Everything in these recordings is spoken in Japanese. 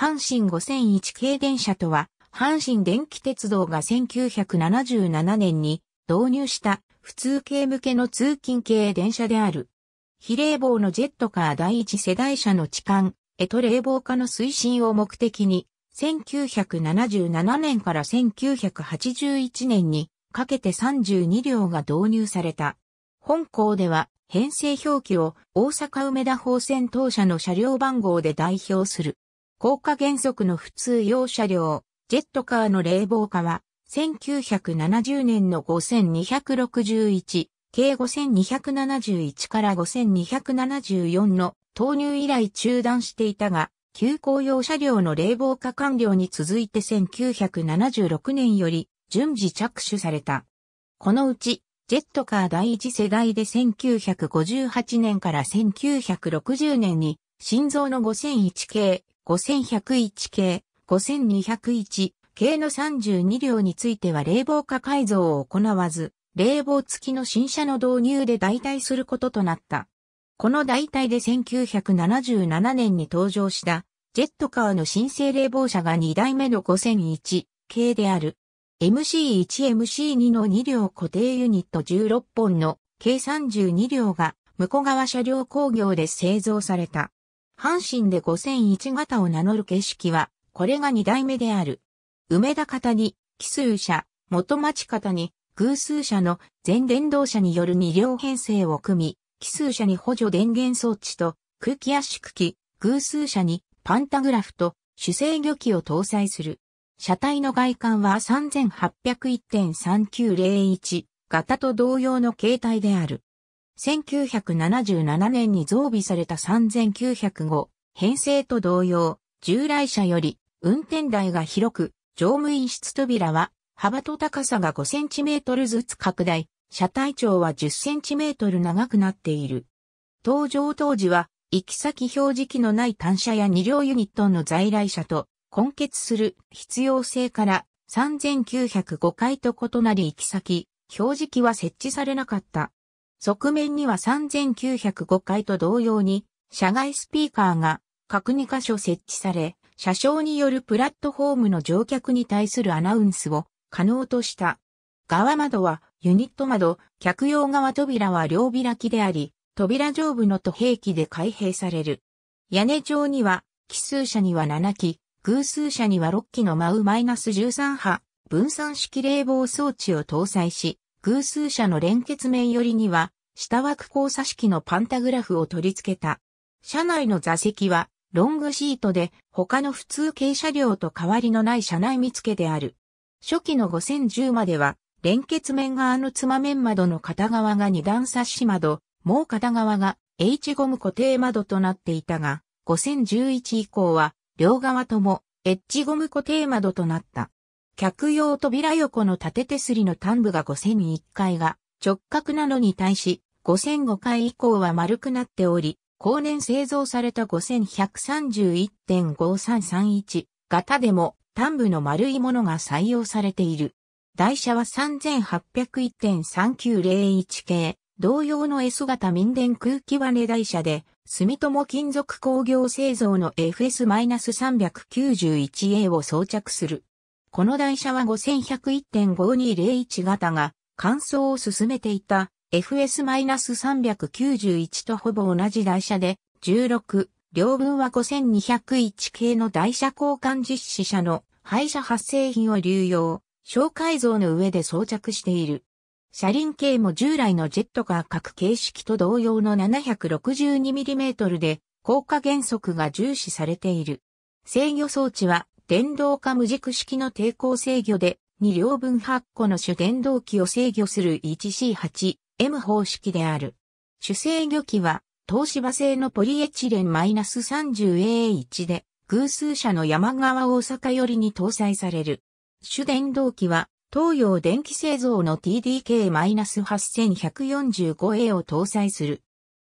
阪神5001系電車とは、阪神電気鉄道が1977年に導入した普通系向けの通勤系電車である。非冷房のジェットカー第一世代車の置換、エト冷房化の推進を目的に、1977年から1981年にかけて32両が導入された。本校では編成表記を大阪梅田方線当社の車両番号で代表する。高架原則の普通用車両、ジェットカーの冷房化は、1970年の5261、計5271から5274の投入以来中断していたが、急行用車両の冷房化完了に続いて1976年より順次着手された。このうち、ジェットカー第一世代で1958年から1960年に、心臓の5001系、5101系、5201系の32両については冷房化改造を行わず、冷房付きの新車の導入で代替することとなった。この代替で1977年に登場したジェットカーの新生冷房車が2代目の5001系である。MC1MC2 の2両固定ユニット16本の計32両が向川車両工業で製造された。阪神で5001型を名乗る景色は、これが2代目である。梅田型に、奇数車、元町型に、偶数車の全電動車による二両編成を組み、奇数車に補助電源装置と、空気圧縮機、偶数車にパンタグラフと主制御機を搭載する。車体の外観は3801.3901型と同様の形態である。1977年に増備された3 9 0 5編成と同様、従来車より運転台が広く、乗務員室扉は幅と高さが5センチメートルずつ拡大、車体長は10センチメートル長くなっている。登場当時は、行き先表示器のない単車や2両ユニットの在来車と混結する必要性から3905回と異なり行き先、表示器は設置されなかった。側面には3905回と同様に、車外スピーカーが各2箇所設置され、車掌によるプラットフォームの乗客に対するアナウンスを可能とした。側窓はユニット窓、客用側扉は両開きであり、扉上部のと兵器で開閉される。屋根上には、奇数車には7機、偶数車には6機のマウマイナス13波、分散式冷房装置を搭載し、偶数者の連結面寄りには、下枠交差式のパンタグラフを取り付けた。車内の座席は、ロングシートで、他の普通軽車両と変わりのない車内見つけである。初期の5010までは、連結面側のつま面窓の片側が二段差し窓、もう片側が H ゴム固定窓となっていたが、5011以降は、両側とも H ゴム固定窓となった。客用扉横の縦手すりの端部が5001階が直角なのに対し、5005回以降は丸くなっており、後年製造された5131.5331型でも端部の丸いものが採用されている。台車は3801.3901系、同様の S 型民電空気割ネ台車で、住友金属工業製造の FS-391A を装着する。この台車は5101.5201型が乾燥を進めていた FS-391 とほぼ同じ台車で16、両分は5201系の台車交換実施車の廃車発生品を流用、小改造の上で装着している。車輪径も従来のジェットカー各形式と同様の 762mm で、効果減速が重視されている。制御装置は電動化無軸式の抵抗制御で、2両分8個の主電動機を制御する 1C8M 方式である。主制御機は、東芝製のポリエチレン -30A1 で、偶数社の山川大阪寄りに搭載される。主電動機は、東洋電気製造の TDK-8145A を搭載する。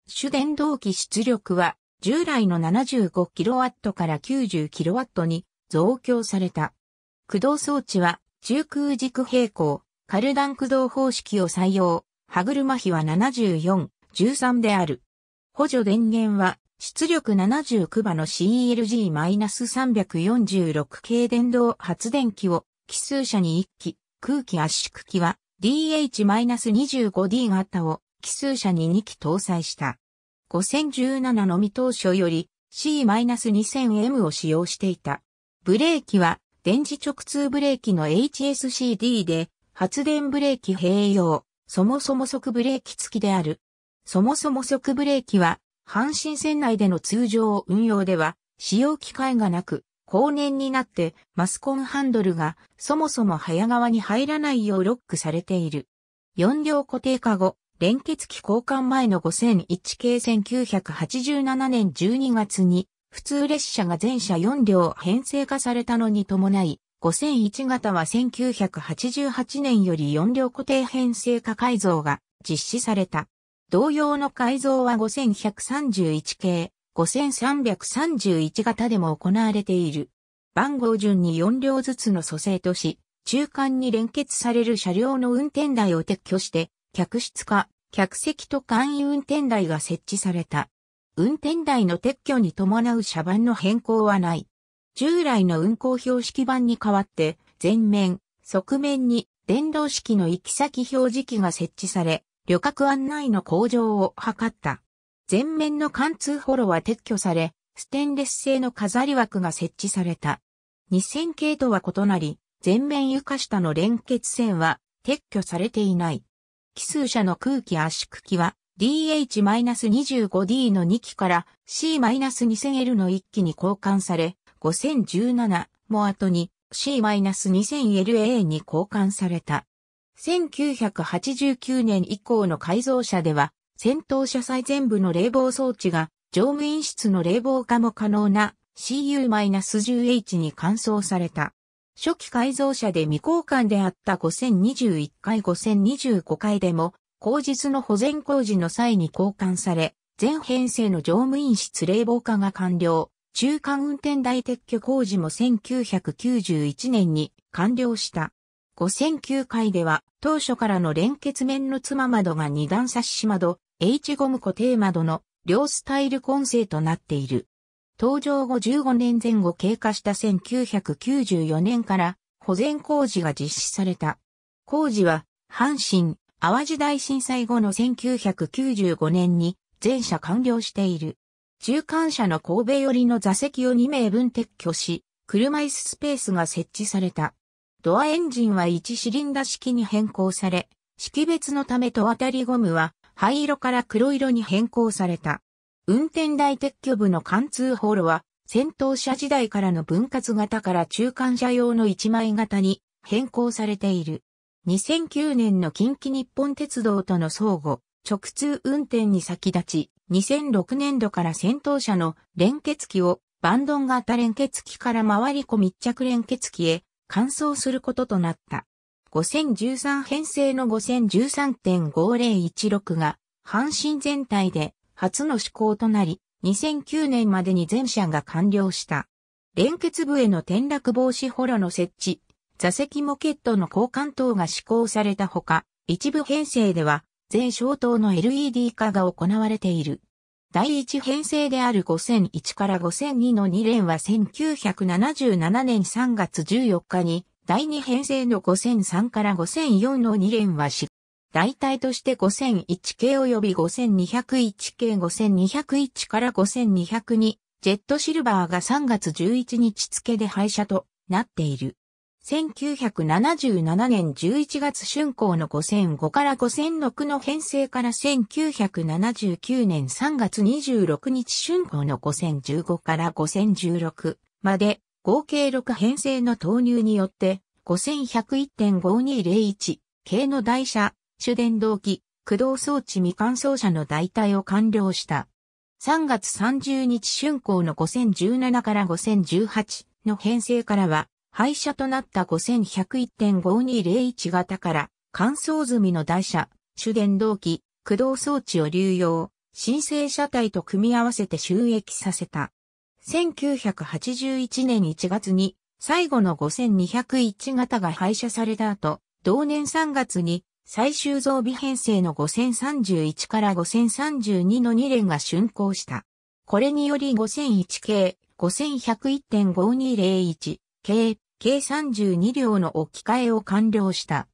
主電動機出力は従来の 75kW から 90kW に増強された。駆動装置は、中空軸平行、カルダン駆動方式を採用、歯車比は74、13である。補助電源は、出力79馬の CLG-346 系電動発電機を、奇数車に1機、空気圧縮機は DH-25D 型を奇数車に2機搭載した。5017の未当初より C-2000M を使用していた。ブレーキは電磁直通ブレーキの HSCD で発電ブレーキ併用、そもそも即ブレーキ付きである。そもそも即ブレーキは阪神線内での通常運用では使用機会がなく、後年になってマスコンハンドルがそもそも早側に入らないようロックされている。4両固定化後、連結機交換前の5001系1987年12月に普通列車が全車4両編成化されたのに伴い、5001型は1988年より4両固定編成化改造が実施された。同様の改造は5131系、5331型でも行われている。番号順に4両ずつの蘇生とし、中間に連結される車両の運転台を撤去して、客室化、客席と簡易運転台が設置された。運転台の撤去に伴う車番の変更はない。従来の運行標識板に代わって、前面、側面に電動式の行き先表示器が設置され、旅客案内の向上を図った。前面の貫通ホロは撤去され、ステンレス製の飾り枠が設置された。2000系とは異なり、前面床下の連結線は撤去されていない。奇数車の空気圧縮機は DH-25D の2機から C-2000L の1機に交換され、5017も後に C-2000LA に交換された。1989年以降の改造車では、戦闘車最前部の冷房装置が乗務員室の冷房化も可能な CU-10H に換装された。初期改造車で未交換であった5021回5025回でも口実の保全工事の際に交換され、全編成の乗務員室冷房化が完了。中間運転台撤去工事も1991年に完了した。5009回では当初からの連結面の妻窓が二段差し窓、H ゴム固定窓の両スタイル混成となっている。登場後15年前後経過した1994年から保全工事が実施された。工事は阪神、淡路大震災後の1995年に全車完了している。中間車の神戸寄りの座席を2名分撤去し、車椅子スペースが設置された。ドアエンジンは1シリンダ式に変更され、識別のためと渡りゴムは灰色から黒色に変更された。運転台撤去部の貫通ホールは、戦闘車時代からの分割型から中間車用の1枚型に変更されている。2009年の近畿日本鉄道との相互、直通運転に先立ち、2006年度から先頭車の連結機をバンドン型連結機から回り子密着連結機へ換装することとなった。5013編成の5013.5016が阪神全体で初の施行となり、2009年までに全車が完了した。連結部への転落防止ホロの設置、座席モケットの交換等が施行されたほか、一部編成では、全小灯の LED 化が行われている。第一編成である5001から5002の2連は1977年3月14日に、第二編成の5003から5004の2連はし、大体として5001系及び5201系5201から5202、ジェットシルバーが3月11日付で廃車となっている。1977年11月春光の5005から5006の編成から1979年3月26日春光の5015から5016まで合計6編成の投入によって5101.5201系の台車、主電動機、駆動装置未完走車の代替を完了した。3月30日春光の5017から5018の編成からは廃車となった5101.5201型から乾燥済みの台車、主電動機、駆動装置を流用、新生車体と組み合わせて収益させた。1981年1月に最後の5201型が廃車された後、同年3月に最終増備編成の5031から5032の2連が竣工した。これにより5001系、5101.5201系、計32両の置き換えを完了した。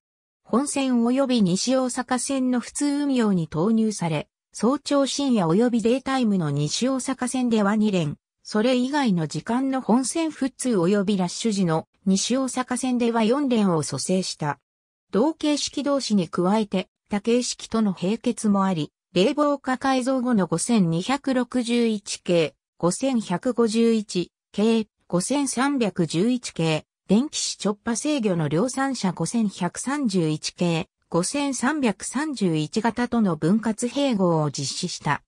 本線及び西大阪線の普通運用に投入され、早朝深夜及びデイタイムの西大阪線では2連、それ以外の時間の本線普通及びラッシュ時の西大阪線では4連を蘇生した。同形式同士に加えて、多形式との並結もあり、冷房化改造後の5261系、5151系、5311系、電気子直波制御の量産車5131系、5331型との分割併合を実施した。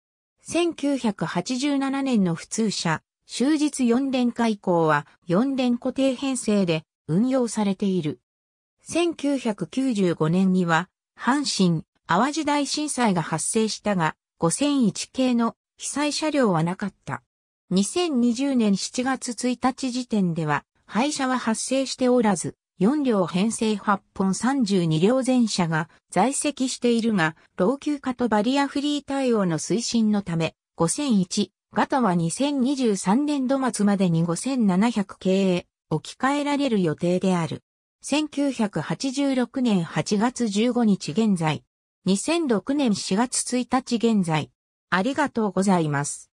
1987年の普通車、終日4連化以降は4連固定編成で運用されている。1995年には、阪神、淡路大震災が発生したが、5001系の被災車両はなかった。2020年7月1日時点では、廃車は発生しておらず、4両編成8本32両全車が在籍しているが、老朽化とバリアフリー対応の推進のため、5001型は2023年度末までに5700経営置き換えられる予定である。1986年8月15日現在、2006年4月1日現在、ありがとうございます。